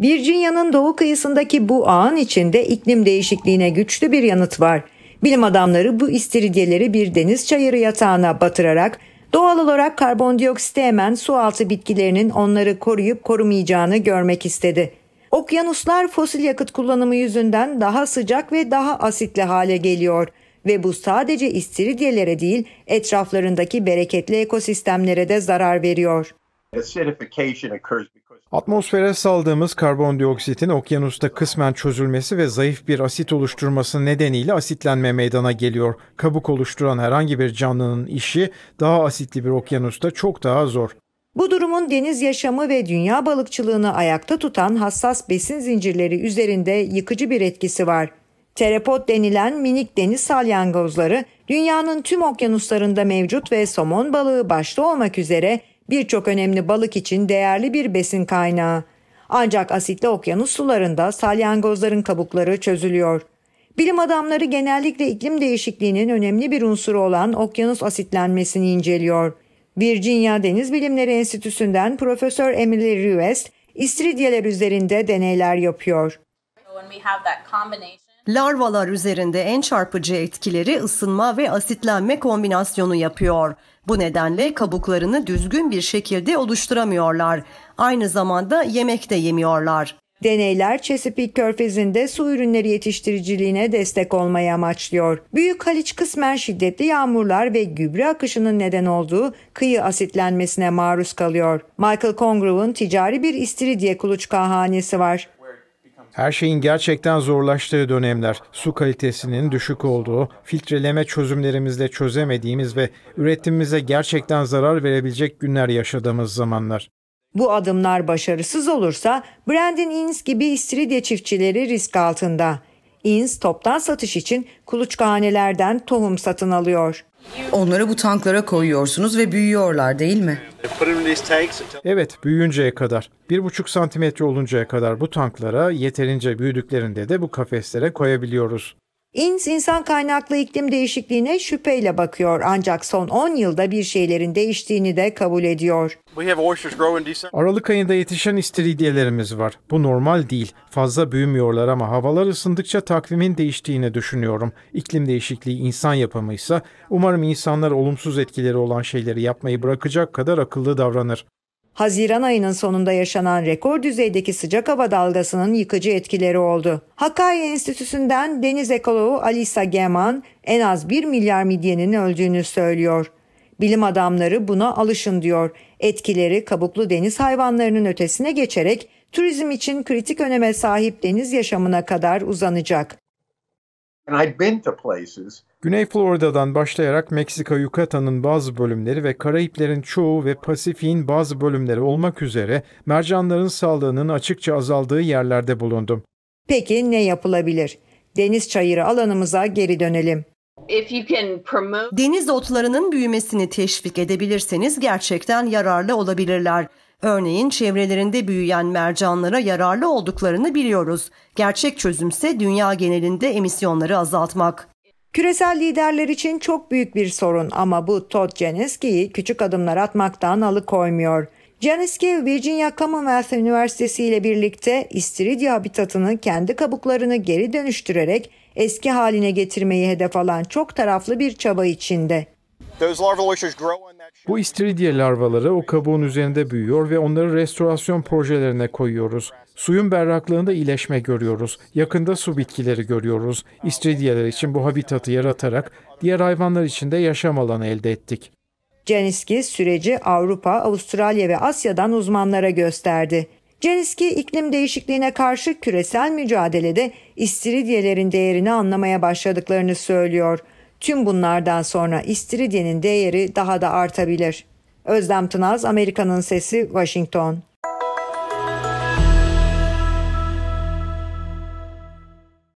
Virginia'nın doğu kıyısındaki bu ağın içinde iklim değişikliğine güçlü bir yanıt var. Bilim adamları bu istiridyeleri bir deniz çayırı yatağına batırarak doğal olarak karbondioksiti emen sualtı bitkilerinin onları koruyup korumayacağını görmek istedi. Okyanuslar fosil yakıt kullanımı yüzünden daha sıcak ve daha asitli hale geliyor ve bu sadece istiridyelere değil etraflarındaki bereketli ekosistemlere de zarar veriyor. Atmosfere saldığımız karbondioksitin okyanusta kısmen çözülmesi ve zayıf bir asit oluşturması nedeniyle asitlenme meydana geliyor. Kabuk oluşturan herhangi bir canlının işi daha asitli bir okyanusta çok daha zor. Bu durumun deniz yaşamı ve dünya balıkçılığını ayakta tutan hassas besin zincirleri üzerinde yıkıcı bir etkisi var. Terapot denilen minik deniz salyangozları dünyanın tüm okyanuslarında mevcut ve somon balığı başta olmak üzere birçok önemli balık için değerli bir besin kaynağı. Ancak asitli okyanus sularında salyangozların kabukları çözülüyor. Bilim adamları genellikle iklim değişikliğinin önemli bir unsuru olan okyanus asitlenmesini inceliyor. Virginia Deniz Bilimleri Enstitüsü'nden Profesör Emily Ruest, istiridyeler üzerinde deneyler yapıyor. Larvalar üzerinde en çarpıcı etkileri ısınma ve asitlenme kombinasyonu yapıyor. Bu nedenle kabuklarını düzgün bir şekilde oluşturamıyorlar. Aynı zamanda yemek de yemiyorlar. Deneyler Chesapeake Körfezi'nde su ürünleri yetiştiriciliğine destek olmayı amaçlıyor. Büyük Haliç kısmen şiddetli yağmurlar ve gübre akışının neden olduğu kıyı asitlenmesine maruz kalıyor. Michael Congrove'un ticari bir istiridye kuluçkahanesi var. Her şeyin gerçekten zorlaştığı dönemler, su kalitesinin düşük olduğu, filtreleme çözümlerimizle çözemediğimiz ve üretimimize gerçekten zarar verebilecek günler yaşadığımız zamanlar. Bu adımlar başarısız olursa Brandon Innes gibi istiridye çiftçileri risk altında. Innes toptan satış için kuluçkahanelerden tohum satın alıyor. Onları bu tanklara koyuyorsunuz ve büyüyorlar değil mi? Evet, büyüyünceye kadar. Bir buçuk santimetre oluncaya kadar bu tanklara yeterince büyüdüklerinde de bu kafeslere koyabiliyoruz. İns insan kaynaklı iklim değişikliğine şüpheyle bakıyor ancak son 10 yılda bir şeylerin değiştiğini de kabul ediyor. Aralık ayında yetişen istiridyelerimiz var. Bu normal değil. Fazla büyümüyorlar ama havalar ısındıkça takvimin değiştiğini düşünüyorum. İklim değişikliği insan yapımıysa umarım insanlar olumsuz etkileri olan şeyleri yapmayı bırakacak kadar akıllı davranır. Haziran ayının sonunda yaşanan rekor düzeydeki sıcak hava dalgasının yıkıcı etkileri oldu. Hakkari Enstitüsü'nden deniz ekoloğu Alisa Geman en az 1 milyar midyenin öldüğünü söylüyor. Bilim adamları buna alışın diyor. Etkileri kabuklu deniz hayvanlarının ötesine geçerek turizm için kritik öneme sahip deniz yaşamına kadar uzanacak. And I've been to places Güney Florida'dan başlayarak Meksika Yucatan'ın bazı bölümleri ve Karayiplerin çoğu ve Pasifik'in bazı bölümleri olmak üzere mercanların sağlığının açıkça azaldığı yerlerde bulundum. Peki ne yapılabilir? Deniz çayırı alanımıza geri dönelim. Deniz otlarının büyümesini teşvik edebilirseniz gerçekten yararlı olabilirler. Örneğin çevrelerinde büyüyen mercanlara yararlı olduklarını biliyoruz. Gerçek çözümse dünya genelinde emisyonları azaltmak. Küresel liderler için çok büyük bir sorun ama bu Todd Janeski'yi küçük adımlar atmaktan alıkoymuyor. Janeski, Virginia Commonwealth Üniversitesi ile birlikte istiridye habitatını kendi kabuklarını geri dönüştürerek eski haline getirmeyi hedef alan çok taraflı bir çaba içinde. Bu istiridye larvaları o kabuğun üzerinde büyüyor ve onları restorasyon projelerine koyuyoruz. Suyun berraklığında iyileşme görüyoruz. Yakında su bitkileri görüyoruz. İstiridyeler için bu habitatı yaratarak diğer hayvanlar için de yaşam alanı elde ettik. Ceniski süreci Avrupa, Avustralya ve Asya'dan uzmanlara gösterdi. Ceniski iklim değişikliğine karşı küresel mücadelede istiridiyelerin değerini anlamaya başladıklarını söylüyor. Tüm bunlardan sonra istiridyenin değeri daha da artabilir. Özlem Tınaz, Amerika'nın Sesi, Washington.